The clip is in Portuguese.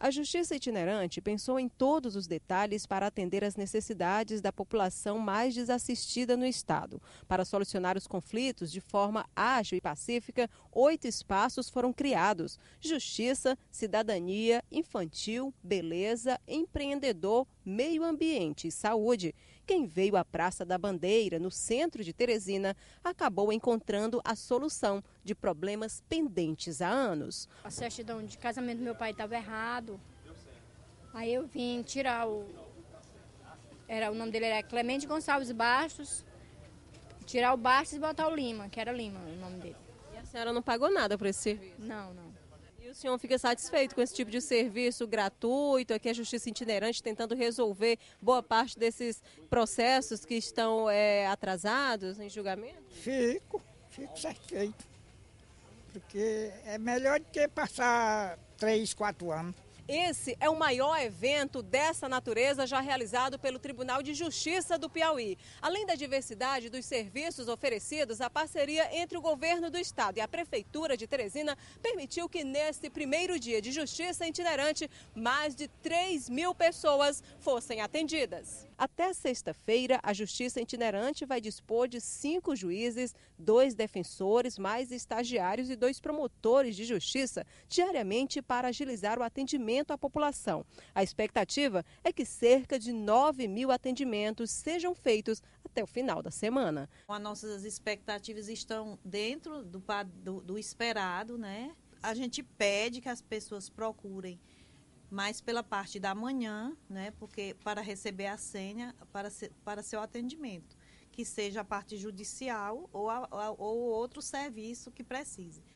A Justiça Itinerante pensou em todos os detalhes para atender às necessidades da população mais desassistida no Estado. Para solucionar os conflitos de forma ágil e pacífica, oito espaços foram criados: Justiça, Cidadania, Infantil, Beleza, Empreendedor, Meio Ambiente e Saúde. Quem veio à Praça da Bandeira, no centro de Teresina, acabou encontrando a solução de problemas pendentes há anos. A certidão de casamento do meu pai estava errado Aí eu vim tirar o. Era, o nome dele era Clemente Gonçalves Bastos. Tirar o Bastos e botar o Lima, que era Lima o nome dele. E a senhora não pagou nada por esse serviço? Não, não. E o senhor fica satisfeito com esse tipo de serviço gratuito? Aqui a Justiça Itinerante tentando resolver boa parte desses processos que estão é, atrasados em julgamento? Fico, fico satisfeito. Porque é melhor do que passar três, quatro anos. Esse é o maior evento dessa natureza já realizado pelo Tribunal de Justiça do Piauí. Além da diversidade dos serviços oferecidos, a parceria entre o governo do estado e a prefeitura de Teresina permitiu que neste primeiro dia de justiça itinerante, mais de 3 mil pessoas fossem atendidas. Até sexta-feira, a Justiça Itinerante vai dispor de cinco juízes, dois defensores, mais estagiários e dois promotores de justiça diariamente para agilizar o atendimento à população. A expectativa é que cerca de 9 mil atendimentos sejam feitos até o final da semana. Então, as nossas expectativas estão dentro do, do, do esperado, né? A gente pede que as pessoas procurem mas pela parte da manhã, né, porque para receber a senha para, se, para seu atendimento, que seja a parte judicial ou, a, ou outro serviço que precise.